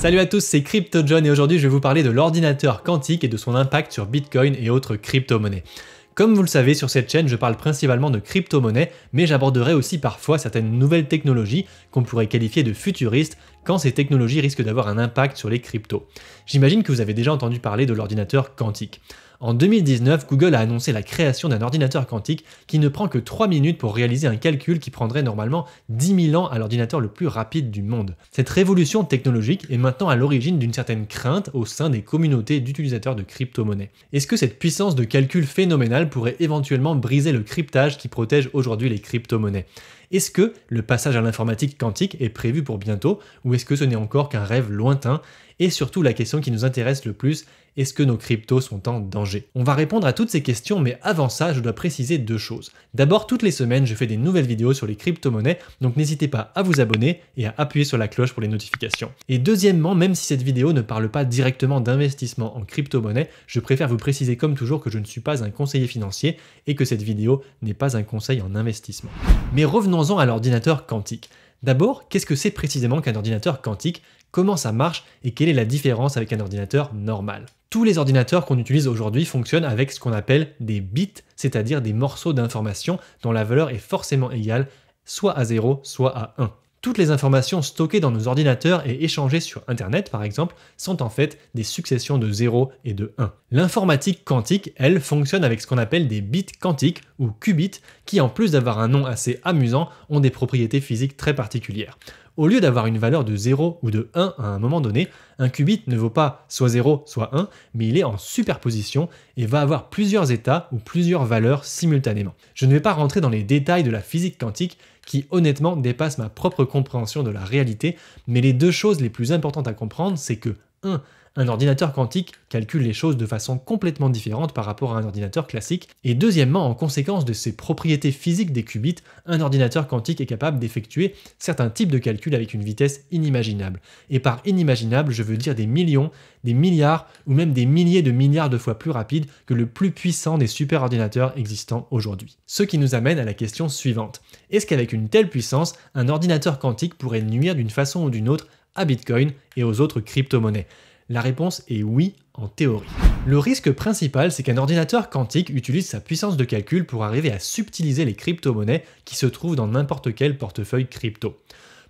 Salut à tous, c'est Crypto John et aujourd'hui je vais vous parler de l'ordinateur quantique et de son impact sur Bitcoin et autres crypto-monnaies. Comme vous le savez, sur cette chaîne, je parle principalement de crypto-monnaies, mais j'aborderai aussi parfois certaines nouvelles technologies qu'on pourrait qualifier de futuristes quand ces technologies risquent d'avoir un impact sur les cryptos. J'imagine que vous avez déjà entendu parler de l'ordinateur quantique. En 2019, Google a annoncé la création d'un ordinateur quantique qui ne prend que 3 minutes pour réaliser un calcul qui prendrait normalement 10 000 ans à l'ordinateur le plus rapide du monde. Cette révolution technologique est maintenant à l'origine d'une certaine crainte au sein des communautés d'utilisateurs de crypto-monnaies. Est-ce que cette puissance de calcul phénoménale pourrait éventuellement briser le cryptage qui protège aujourd'hui les crypto-monnaies est-ce que le passage à l'informatique quantique est prévu pour bientôt ou est-ce que ce n'est encore qu'un rêve lointain Et surtout la question qui nous intéresse le plus, est-ce que nos cryptos sont en danger On va répondre à toutes ces questions, mais avant ça, je dois préciser deux choses. D'abord, toutes les semaines, je fais des nouvelles vidéos sur les crypto-monnaies, donc n'hésitez pas à vous abonner et à appuyer sur la cloche pour les notifications. Et deuxièmement, même si cette vidéo ne parle pas directement d'investissement en crypto-monnaie, je préfère vous préciser comme toujours que je ne suis pas un conseiller financier et que cette vidéo n'est pas un conseil en investissement. Mais revenons prenons à l'ordinateur quantique. D'abord, qu'est-ce que c'est précisément qu'un ordinateur quantique Comment ça marche et quelle est la différence avec un ordinateur normal Tous les ordinateurs qu'on utilise aujourd'hui fonctionnent avec ce qu'on appelle des bits, c'est-à-dire des morceaux d'information dont la valeur est forcément égale soit à 0, soit à 1. Toutes les informations stockées dans nos ordinateurs et échangées sur Internet, par exemple, sont en fait des successions de 0 et de 1. L'informatique quantique, elle, fonctionne avec ce qu'on appelle des bits quantiques ou qubits, qui en plus d'avoir un nom assez amusant, ont des propriétés physiques très particulières au lieu d'avoir une valeur de 0 ou de 1 à un moment donné, un qubit ne vaut pas soit 0, soit 1, mais il est en superposition et va avoir plusieurs états ou plusieurs valeurs simultanément. Je ne vais pas rentrer dans les détails de la physique quantique qui honnêtement dépasse ma propre compréhension de la réalité, mais les deux choses les plus importantes à comprendre, c'est que 1. Un ordinateur quantique calcule les choses de façon complètement différente par rapport à un ordinateur classique, et deuxièmement, en conséquence de ses propriétés physiques des qubits, un ordinateur quantique est capable d'effectuer certains types de calculs avec une vitesse inimaginable. Et par inimaginable, je veux dire des millions, des milliards ou même des milliers de milliards de fois plus rapide que le plus puissant des superordinateurs existants aujourd'hui. Ce qui nous amène à la question suivante. Est-ce qu'avec une telle puissance, un ordinateur quantique pourrait nuire d'une façon ou d'une autre à Bitcoin et aux autres crypto-monnaies la réponse est oui en théorie. Le risque principal, c'est qu'un ordinateur quantique utilise sa puissance de calcul pour arriver à subtiliser les crypto-monnaies qui se trouvent dans n'importe quel portefeuille crypto.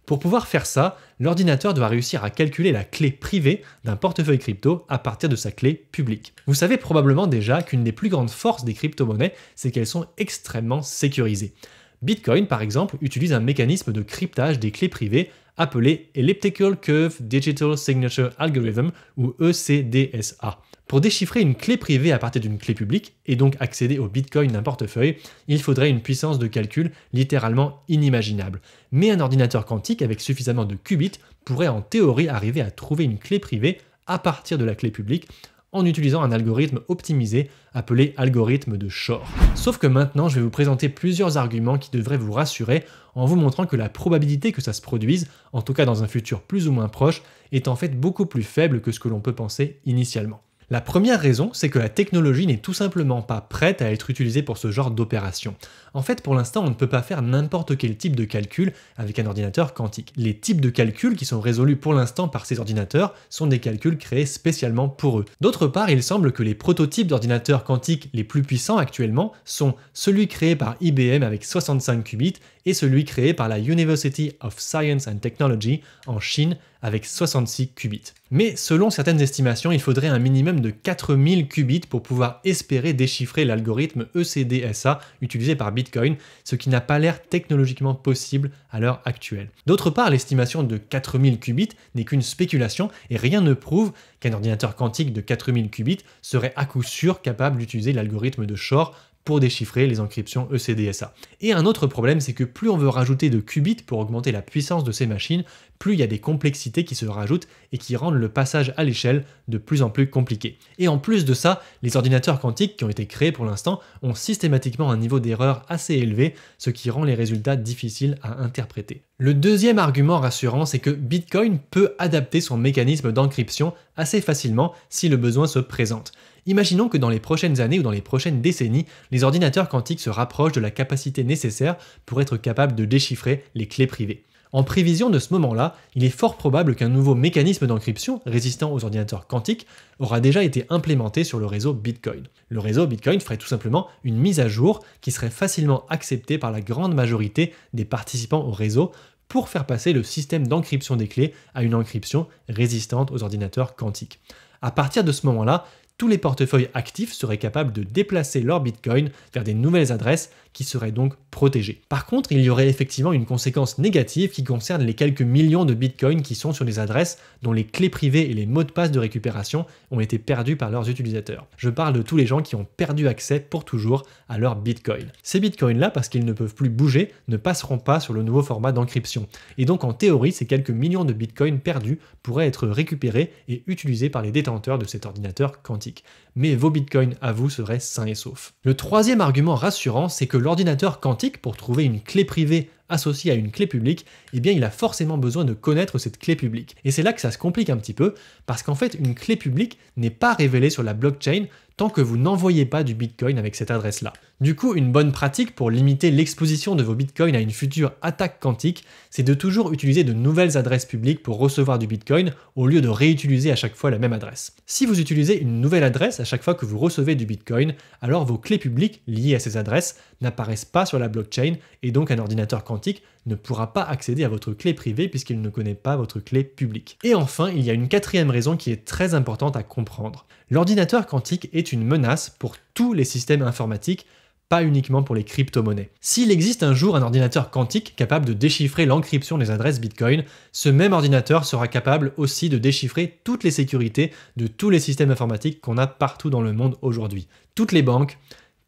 Pour pouvoir faire ça, l'ordinateur doit réussir à calculer la clé privée d'un portefeuille crypto à partir de sa clé publique. Vous savez probablement déjà qu'une des plus grandes forces des crypto-monnaies, c'est qu'elles sont extrêmement sécurisées. Bitcoin, par exemple, utilise un mécanisme de cryptage des clés privées appelé Elliptical Curve Digital Signature Algorithm ou ECDSA. Pour déchiffrer une clé privée à partir d'une clé publique et donc accéder au Bitcoin d'un portefeuille, il faudrait une puissance de calcul littéralement inimaginable. Mais un ordinateur quantique avec suffisamment de qubits pourrait en théorie arriver à trouver une clé privée à partir de la clé publique en utilisant un algorithme optimisé appelé algorithme de Shor. Sauf que maintenant, je vais vous présenter plusieurs arguments qui devraient vous rassurer en vous montrant que la probabilité que ça se produise, en tout cas dans un futur plus ou moins proche, est en fait beaucoup plus faible que ce que l'on peut penser initialement. La première raison, c'est que la technologie n'est tout simplement pas prête à être utilisée pour ce genre d'opération. En fait, pour l'instant, on ne peut pas faire n'importe quel type de calcul avec un ordinateur quantique. Les types de calculs qui sont résolus pour l'instant par ces ordinateurs sont des calculs créés spécialement pour eux. D'autre part, il semble que les prototypes d'ordinateurs quantiques les plus puissants actuellement sont celui créé par IBM avec 65 qubits et celui créé par la University of Science and Technology en Chine avec 66 qubits. Mais selon certaines estimations, il faudrait un minimum de 4000 qubits pour pouvoir espérer déchiffrer l'algorithme ECDSA utilisé par Bitcoin, ce qui n'a pas l'air technologiquement possible à l'heure actuelle. D'autre part, l'estimation de 4000 qubits n'est qu'une spéculation et rien ne prouve qu'un ordinateur quantique de 4000 qubits serait à coup sûr capable d'utiliser l'algorithme de Shor pour déchiffrer les encryptions ECDSA. Et un autre problème, c'est que plus on veut rajouter de qubits pour augmenter la puissance de ces machines, plus il y a des complexités qui se rajoutent et qui rendent le passage à l'échelle de plus en plus compliqué. Et en plus de ça, les ordinateurs quantiques qui ont été créés pour l'instant ont systématiquement un niveau d'erreur assez élevé, ce qui rend les résultats difficiles à interpréter. Le deuxième argument rassurant, c'est que Bitcoin peut adapter son mécanisme d'encryption assez facilement si le besoin se présente. Imaginons que dans les prochaines années ou dans les prochaines décennies, les ordinateurs quantiques se rapprochent de la capacité nécessaire pour être capables de déchiffrer les clés privées. En prévision de ce moment-là, il est fort probable qu'un nouveau mécanisme d'encryption résistant aux ordinateurs quantiques aura déjà été implémenté sur le réseau Bitcoin. Le réseau Bitcoin ferait tout simplement une mise à jour qui serait facilement acceptée par la grande majorité des participants au réseau pour faire passer le système d'encryption des clés à une encryption résistante aux ordinateurs quantiques. À partir de ce moment-là, tous les portefeuilles actifs seraient capables de déplacer leur Bitcoin vers des nouvelles adresses qui seraient donc protégées. Par contre, il y aurait effectivement une conséquence négative qui concerne les quelques millions de Bitcoins qui sont sur des adresses dont les clés privées et les mots de passe de récupération ont été perdus par leurs utilisateurs. Je parle de tous les gens qui ont perdu accès pour toujours à leur Bitcoin. Ces Bitcoins-là, parce qu'ils ne peuvent plus bouger, ne passeront pas sur le nouveau format d'encryption. Et donc, en théorie, ces quelques millions de Bitcoins perdus pourraient être récupérés et utilisés par les détenteurs de cet ordinateur quantique mais vos bitcoins à vous seraient sains et saufs. Le troisième argument rassurant, c'est que l'ordinateur quantique, pour trouver une clé privée associée à une clé publique, eh bien il a forcément besoin de connaître cette clé publique. Et c'est là que ça se complique un petit peu, parce qu'en fait une clé publique n'est pas révélée sur la blockchain tant que vous n'envoyez pas du bitcoin avec cette adresse-là. Du coup, une bonne pratique pour limiter l'exposition de vos bitcoins à une future attaque quantique, c'est de toujours utiliser de nouvelles adresses publiques pour recevoir du bitcoin au lieu de réutiliser à chaque fois la même adresse. Si vous utilisez une nouvelle adresse à chaque fois que vous recevez du bitcoin, alors vos clés publiques liées à ces adresses n'apparaissent pas sur la blockchain et donc un ordinateur quantique ne pourra pas accéder à votre clé privée puisqu'il ne connaît pas votre clé publique. Et enfin, il y a une quatrième raison qui est très importante à comprendre. L'ordinateur quantique est une menace pour tous les systèmes informatiques pas uniquement pour les crypto-monnaies. S'il existe un jour un ordinateur quantique capable de déchiffrer l'encryption des adresses Bitcoin, ce même ordinateur sera capable aussi de déchiffrer toutes les sécurités de tous les systèmes informatiques qu'on a partout dans le monde aujourd'hui. Toutes les banques,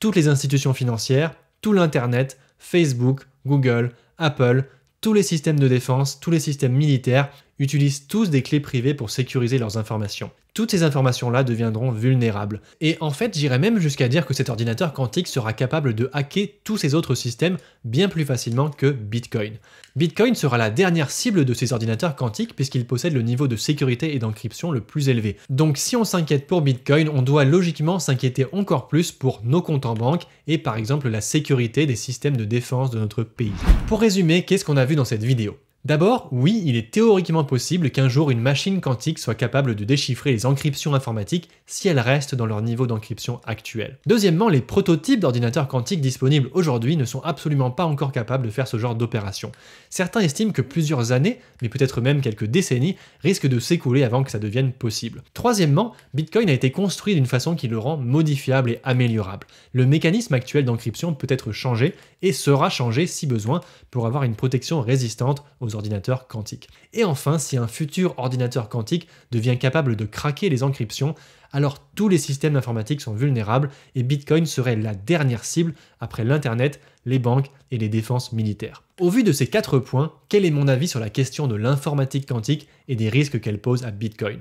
toutes les institutions financières, tout l'Internet, Facebook, Google, Apple, tous les systèmes de défense, tous les systèmes militaires, utilisent tous des clés privées pour sécuriser leurs informations. Toutes ces informations-là deviendront vulnérables. Et en fait, j'irais même jusqu'à dire que cet ordinateur quantique sera capable de hacker tous ces autres systèmes bien plus facilement que Bitcoin. Bitcoin sera la dernière cible de ces ordinateurs quantiques puisqu'il possède le niveau de sécurité et d'encryption le plus élevé. Donc si on s'inquiète pour Bitcoin, on doit logiquement s'inquiéter encore plus pour nos comptes en banque et par exemple la sécurité des systèmes de défense de notre pays. Pour résumer, qu'est-ce qu'on a vu dans cette vidéo D'abord, oui, il est théoriquement possible qu'un jour une machine quantique soit capable de déchiffrer les encryptions informatiques si elles restent dans leur niveau d'encryption actuel. Deuxièmement, les prototypes d'ordinateurs quantiques disponibles aujourd'hui ne sont absolument pas encore capables de faire ce genre d'opération. Certains estiment que plusieurs années, mais peut-être même quelques décennies, risquent de s'écouler avant que ça devienne possible. Troisièmement, Bitcoin a été construit d'une façon qui le rend modifiable et améliorable. Le mécanisme actuel d'encryption peut être changé et sera changé si besoin pour avoir une protection résistante aux ordinateurs quantiques. Et enfin, si un futur ordinateur quantique devient capable de craquer les encryptions, alors tous les systèmes informatiques sont vulnérables et Bitcoin serait la dernière cible après l'Internet, les banques et les défenses militaires. Au vu de ces quatre points, quel est mon avis sur la question de l'informatique quantique et des risques qu'elle pose à Bitcoin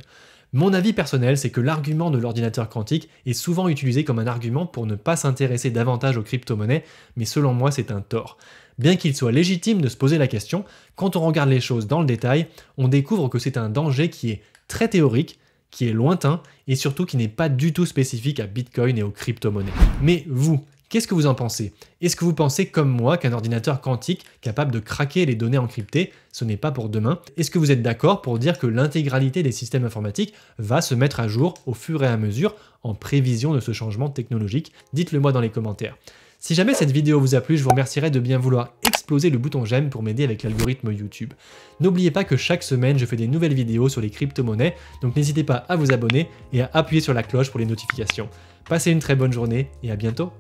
mon avis personnel, c'est que l'argument de l'ordinateur quantique est souvent utilisé comme un argument pour ne pas s'intéresser davantage aux crypto-monnaies, mais selon moi, c'est un tort. Bien qu'il soit légitime de se poser la question, quand on regarde les choses dans le détail, on découvre que c'est un danger qui est très théorique, qui est lointain et surtout qui n'est pas du tout spécifique à Bitcoin et aux crypto-monnaies. Mais vous, Qu'est-ce que vous en pensez Est-ce que vous pensez comme moi qu'un ordinateur quantique capable de craquer les données encryptées, ce n'est pas pour demain Est-ce que vous êtes d'accord pour dire que l'intégralité des systèmes informatiques va se mettre à jour au fur et à mesure en prévision de ce changement technologique Dites-le moi dans les commentaires. Si jamais cette vidéo vous a plu, je vous remercierai de bien vouloir exploser le bouton j'aime pour m'aider avec l'algorithme YouTube. N'oubliez pas que chaque semaine, je fais des nouvelles vidéos sur les crypto-monnaies, donc n'hésitez pas à vous abonner et à appuyer sur la cloche pour les notifications. Passez une très bonne journée et à bientôt